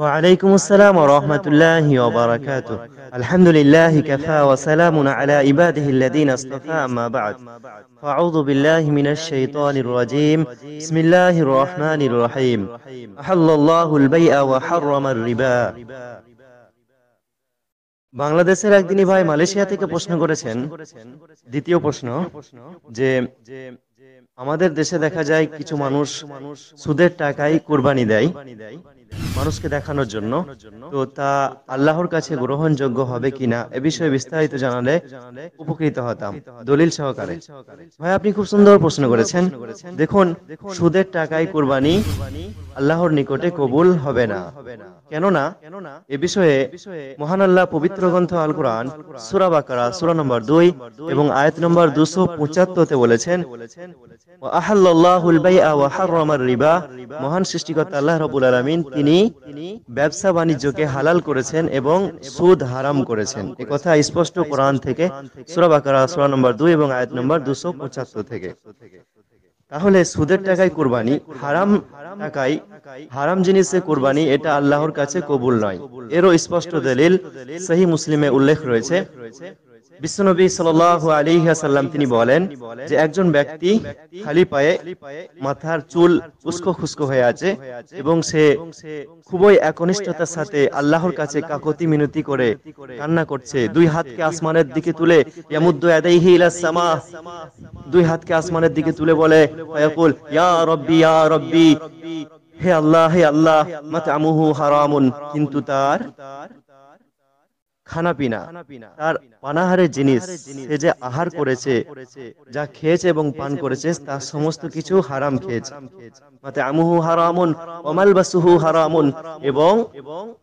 وعليكم السلام ورحمة الله وبركاته الحمد لله كفى وسلام على عباده الذين اصطفى أما بعد فأعوذ بالله من الشيطان الرجيم بسم الله الرحمن الرحيم أحل الله البيع وحرم الربا বাংলাদেশের একদিনই ভাই মালয়েশিয়া থেকে প্রশ্ন করেছেন দ্বিতীয় প্রশ্ন যে আমাদের দেশে দেখা যায় কিছু মানুষ সুদের টাকায় কোরবানি দেয় মানুষকে দেখানোর জন্য তো তা আল্লাহর কাছে গ্রহণযোগ্য হবে কিনা এ বিষয়ে বিস্তারিত জানালে উপকৃত হতাম দলিল সহকারে ভাই আপনি খুব সুন্দর প্রশ্ন করেছেন দেখুন সুদের টাকায় কোরবানি আল্লাহর নিকটে কবুল হবে না কেননা এ বিষয়ে মহান আল্লাহ পবিত্র গ্রন্থ আল কোরআন সুরা বাকারা সুরা নম্বর দুই এবং আয়াত নম্বর দুশো পঁচাত্তরতে বলেছেন মহান সৃষ্টিকর্তা আল্লাহ রবুল আলমিন তিনি ব্যবসা বাণিজ্যকে হালাল করেছেন এবং সুদ হারাম করেছেন এ কথা স্পষ্ট কোরআন থেকে সুরাবাকারা সুরা নম্বর দুই এবং আয়াত নম্বর দুশো পঁচাত্তর থেকে তাহলে সুদের টাকায় কোরবানি হারাম টাকায় হারাম জিনিসে কোরবানি এটা আল্লাহর কাছে কবুল নয় এরও স্পষ্ট দলিল সেই মুসলিমে উল্লেখ রয়েছে বিশ্বনবী সাল আলী তিনি বলেন যে একজন ব্যক্তি খালি পায়ে মাথার চুল উস্কো খুস্কো হয়ে আছে এবং সে খুবই একনিষ্ঠতার সাথে আল্লাহর কাছে কাকতি মিনতি করে কান্না করছে দুই হাতকে আসমানের দিকে তুলে দুই হাতকে আসমানের দিকে তুলে বলে ইয়া রব্বি ইয়া রব্বি হে আল্লাহ হে আল্লাহ মাতামুহু হারামুন কিন্তু তার খানাপিনা তার পানাহারে জিনিস সে যে আহার করেছে যা খেয়েছে এবং পান করেছে তার সমস্ত কিছু হারাম খেয়েছে মাতে আমুহু হারামুন অমাল বাসুহু হারামুন এবং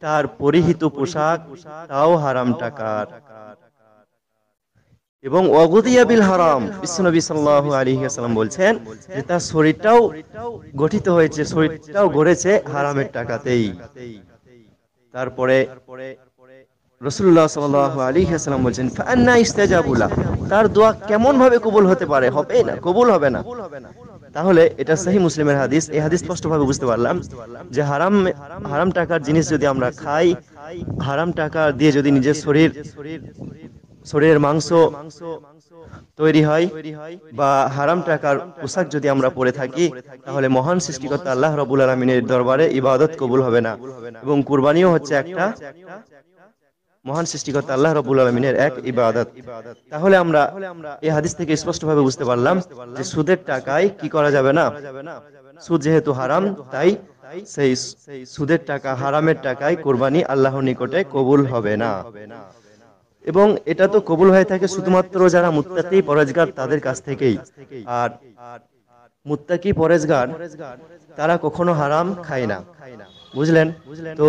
তার পরিহিত পোশাক তাও হারাম টাকার এবং অগদিয়া বিল হারাম বিশ্বনবী সাল্লাহ আসালাম বলছেন যে তার শরীরটাও গঠিত হয়েছে শরীরটাও গড়েছে হারামের টাকাতেই তারপরে রসুল্লাহ সাল আলী হাসালাম বলছেন ফান্না ইস্তেজাবুলা তার দোয়া কেমন ভাবে কবুল হতে পারে হবে না কবুল হবে না তাহলে এটা সেই মুসলিমের হাদিস এই হাদিস স্পষ্ট ভাবে বুঝতে পারলাম যে হারাম হারাম টাকার জিনিস যদি আমরা খাই হারাম টাকা দিয়ে যদি নিজের শরীর শরীরের মাংস তৈরি হয় বা হারাম টাকার পোশাক যদি আমরা পরে থাকি তাহলে মহান সৃষ্টিকর্তা আল্লাহ রবুল আলমিনের দরবারে ইবাদত কবুল হবে না এবং কুরবানিও হচ্ছে একটা মহান সৃষ্টিকর্তা আল্লাহ রবুল আলমিনের এক ইবাদত তাহলে আমরা এই হাদিস থেকে স্পষ্টভাবে বুঝতে পারলাম যে সুদের টাকায় কি করা যাবে না সুদ যেহেতু হারাম তাই সেই সুদের টাকা হারামের টাকায় কোরবানি আল্লাহর নিকটে কবুল হবে না এবং এটা তো কবুল হয়ে থাকে শুধুমাত্র যারা মুত্তাতেই পরাজগার তাদের কাছ থেকেই আর মুত্তাকি পরেশগার তারা কখনো হারাম খায় না বুঝলেন তো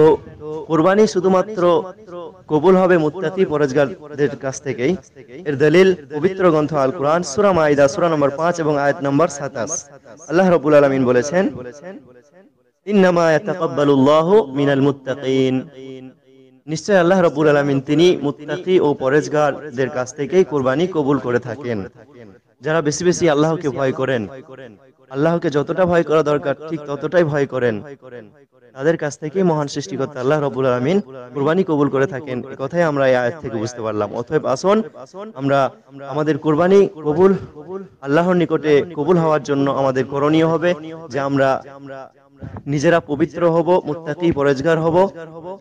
কোরবানি শুধুমাত্র কবুল হবে মুত্তাকি পরেশগারদের কাছ থেকেই এর দলিল পবিত্র গ্রন্থ আল কোরআন সুরা মাইদা সুরা নম্বর পাঁচ এবং আয়াত নম্বর সাতাশ আল্লাহ রবুল আলমিন বলেছেন ইন্নামা ইয়াতাকাব্বালুল্লাহু মিনাল মুত্তাকিন নিশ্চয় আল্লাহ রবুল আলমিন তিনি মুত্তাকি ও পরেশগারদের কাছ থেকেই কোরবানি কবুল করে থাকেন যারা বেশি বেশি আল্লাহকে ভয় করেন আল্লাহকে যতটা ভয় করা দরকার ঠিক ততটাই ভয় করেন তাদের কাছ থেকে মহান সৃষ্টিকর্তা আল্লাহ রবুল আলমিন কোরবানি কবুল করে থাকেন এ কথাই আমরা এই আয়াত থেকে বুঝতে পারলাম অথব আসুন আমরা আমাদের কোরবানি কবুল আল্লাহর নিকটে কবুল হওয়ার জন্য আমাদের করণীয় হবে যে আমরা নিজেরা পবিত্র হব মুত্তাকি পরেজগার হব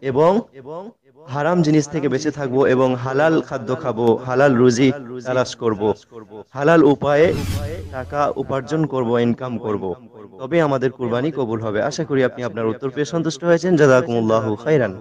এবং হারাম জিনিস থেকে বেঁচে থাকবো এবং হালাল খাদ্য খাবো হালাল রুজি তালাশ করব। হালাল উপায়ে টাকা উপার্জন করব ইনকাম করব। তবে আমাদের কুরবানি কবুল হবে আশা করি আপনি আপনার উত্তর পেয়ে সন্তুষ্ট হয়েছেন জাজাকুমুল্লাহ খাইরান